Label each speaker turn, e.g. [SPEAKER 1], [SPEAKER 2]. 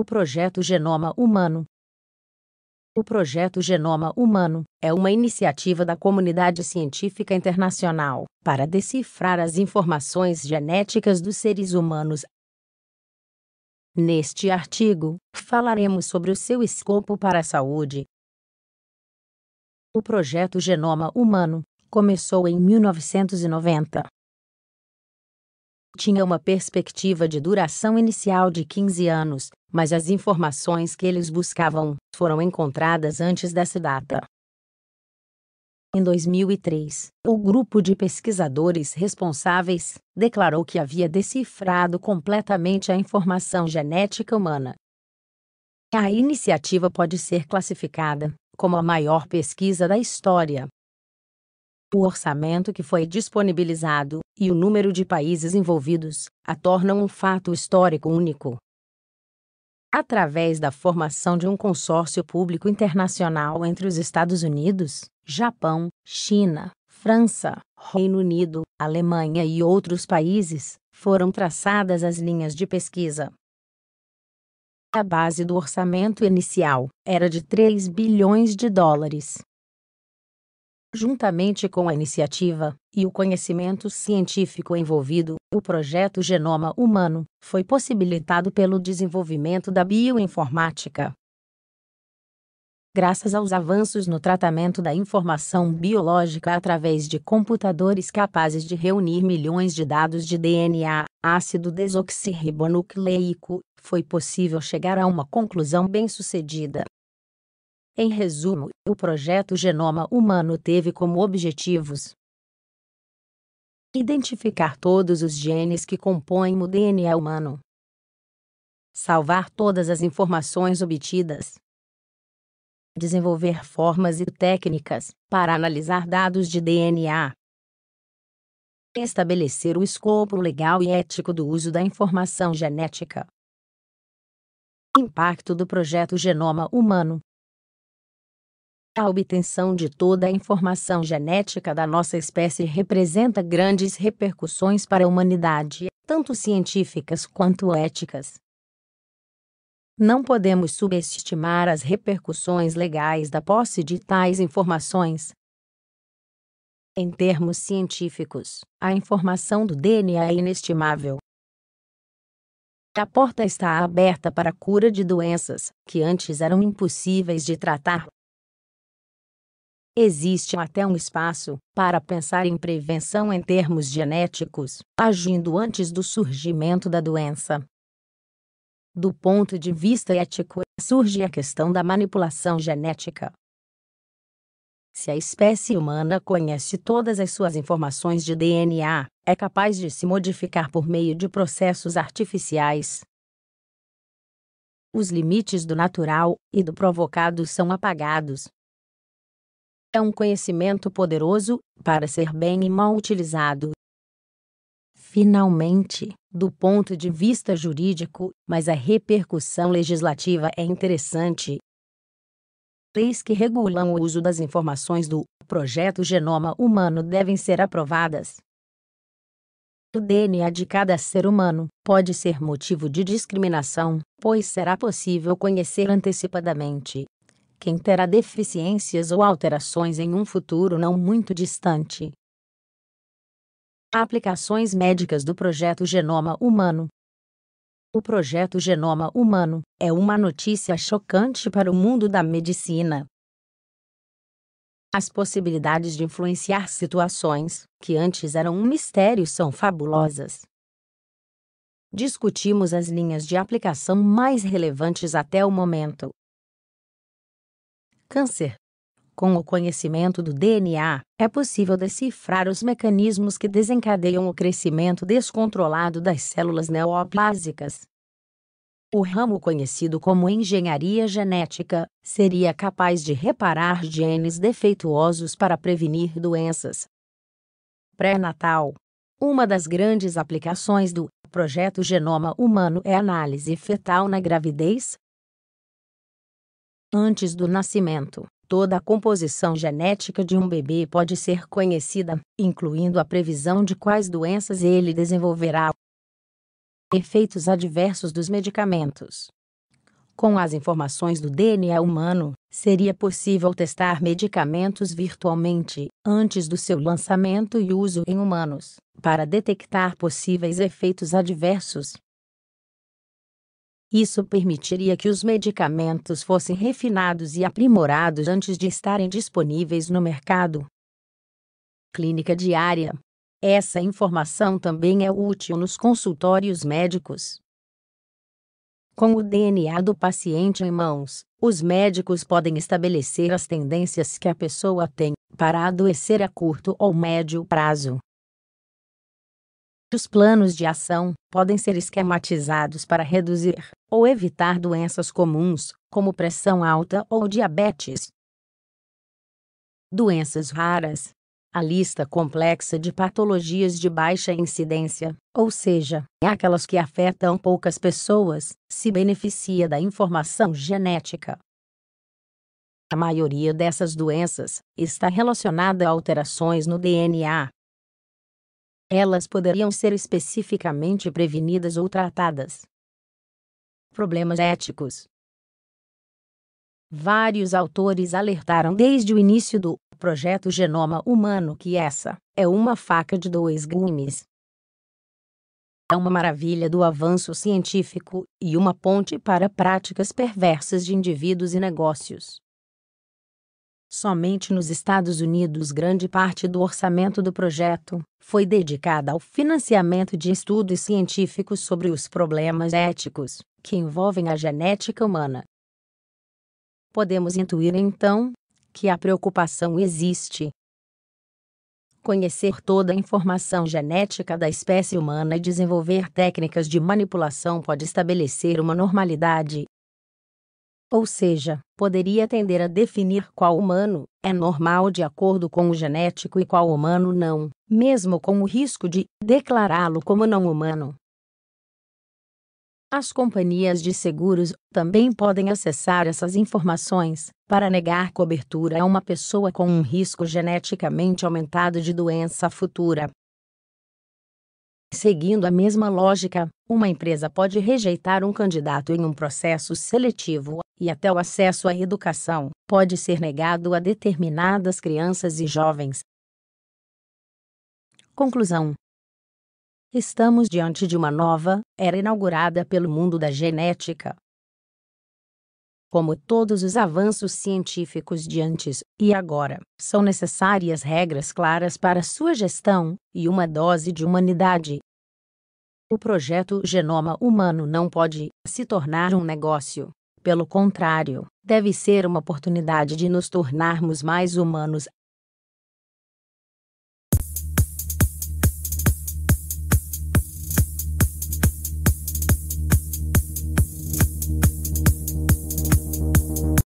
[SPEAKER 1] O projeto Genoma Humano. O projeto Genoma Humano é uma iniciativa da comunidade científica internacional para decifrar as informações genéticas dos seres humanos. Neste artigo, falaremos sobre o seu escopo para a saúde. O projeto Genoma Humano começou em 1990 tinha uma perspectiva de duração inicial de 15 anos mas as informações que eles buscavam foram encontradas antes dessa data. Em 2003, o grupo de pesquisadores responsáveis declarou que havia decifrado completamente a informação genética humana. A iniciativa pode ser classificada como a maior pesquisa da história. O orçamento que foi disponibilizado e o número de países envolvidos a tornam um fato histórico único através da formação de um consórcio público internacional entre os Estados Unidos, Japão, China, França, Reino Unido, Alemanha e outros países, foram traçadas as linhas de pesquisa. A base do orçamento inicial era de 3 bilhões de dólares. Juntamente com a iniciativa e o conhecimento científico envolvido, o projeto Genoma Humano foi possibilitado pelo desenvolvimento da bioinformática. Graças aos avanços no tratamento da informação biológica através de computadores capazes de reunir milhões de dados de DNA, ácido desoxirribonucleico, foi possível chegar a uma conclusão bem-sucedida em resumo, o projeto Genoma Humano teve como objetivos identificar todos os genes que compõem o DNA humano, salvar todas as informações obtidas, desenvolver formas e técnicas para analisar dados de DNA, estabelecer o escopo legal e ético do uso da informação genética. Impacto do projeto Genoma Humano a obtenção de toda a informação genética da nossa espécie representa grandes repercussões para a humanidade, tanto científicas quanto éticas. Não podemos subestimar as repercussões legais da posse de tais informações. Em termos científicos, a informação do DNA é inestimável. A porta está aberta para a cura de doenças que antes eram impossíveis de tratar existe até um espaço para pensar em prevenção em termos genéticos, agindo antes do surgimento da doença. Do ponto de vista ético, surge a questão da manipulação genética. Se a espécie humana conhece todas as suas informações de DNA, é capaz de se modificar por meio de processos artificiais. Os limites do natural e do provocado são apagados, é um conhecimento poderoso para ser bem e mal utilizado. Finalmente, do ponto de vista jurídico, mas a repercussão legislativa é interessante. Leis que regulam o uso das informações do projeto Genoma Humano devem ser aprovadas. O DNA de cada ser humano pode ser motivo de discriminação, pois será possível conhecer antecipadamente quem terá deficiências ou alterações em um futuro não muito distante. Aplicações médicas do projeto Genoma Humano. O projeto Genoma Humano é uma notícia chocante para o mundo da medicina. As possibilidades de influenciar situações que antes eram um mistério são fabulosas. Discutimos as linhas de aplicação mais relevantes até o momento Câncer. Com o conhecimento do DNA, é possível decifrar os mecanismos que desencadeiam o crescimento descontrolado das células neoplásicas. O ramo conhecido como engenharia genética seria capaz de reparar genes defeituosos para prevenir doenças. Pré-natal. Uma das grandes aplicações do Projeto Genoma Humano é a análise fetal na gravidez, Antes do nascimento, toda a composição genética de um bebê pode ser conhecida, incluindo a previsão de quais doenças ele desenvolverá. Efeitos adversos dos medicamentos. Com as informações do DNA humano, seria possível testar medicamentos virtualmente, antes do seu lançamento e uso em humanos, para detectar possíveis efeitos adversos. Isso permitiria que os medicamentos fossem refinados e aprimorados antes de estarem disponíveis no mercado. Clínica diária. Essa informação também é útil nos consultórios médicos. Com o DNA do paciente em mãos, os médicos podem estabelecer as tendências que a pessoa tem para adoecer a curto ou médio prazo. Os planos de ação podem ser esquematizados para reduzir ou evitar doenças comuns, como pressão alta ou diabetes. Doenças raras. A lista complexa de patologias de baixa incidência, ou seja, é aquelas que afetam poucas pessoas, se beneficia da informação genética. A maioria dessas doenças está relacionada a alterações no DNA, elas poderiam ser especificamente prevenidas ou tratadas. Problemas éticos. Vários autores alertaram desde o início do projeto Genoma Humano que essa é uma faca de dois gumes. É uma maravilha do avanço científico e uma ponte para práticas perversas de indivíduos e negócios. Somente nos Estados Unidos, grande parte do orçamento do projeto foi dedicada ao financiamento de estudos científicos sobre os problemas éticos que envolvem a genética humana. Podemos intuir, então, que a preocupação existe. Conhecer toda a informação genética da espécie humana e desenvolver técnicas de manipulação pode estabelecer uma normalidade ou seja, poderia tender a definir qual humano é normal de acordo com o genético e qual humano não, mesmo com o risco de declará-lo como não humano. As companhias de seguros também podem acessar essas informações para negar cobertura a uma pessoa com um risco geneticamente aumentado de doença futura, Seguindo a mesma lógica, uma empresa pode rejeitar um candidato em um processo seletivo, e até o acesso à educação pode ser negado a determinadas crianças e jovens. Conclusão: Estamos diante de uma nova era inaugurada pelo mundo da genética, como todos os avanços científicos de antes e agora, são necessárias regras claras para sua gestão e uma dose de humanidade. O projeto Genoma Humano não pode se tornar um negócio. Pelo contrário, deve ser uma oportunidade de nos tornarmos mais humanos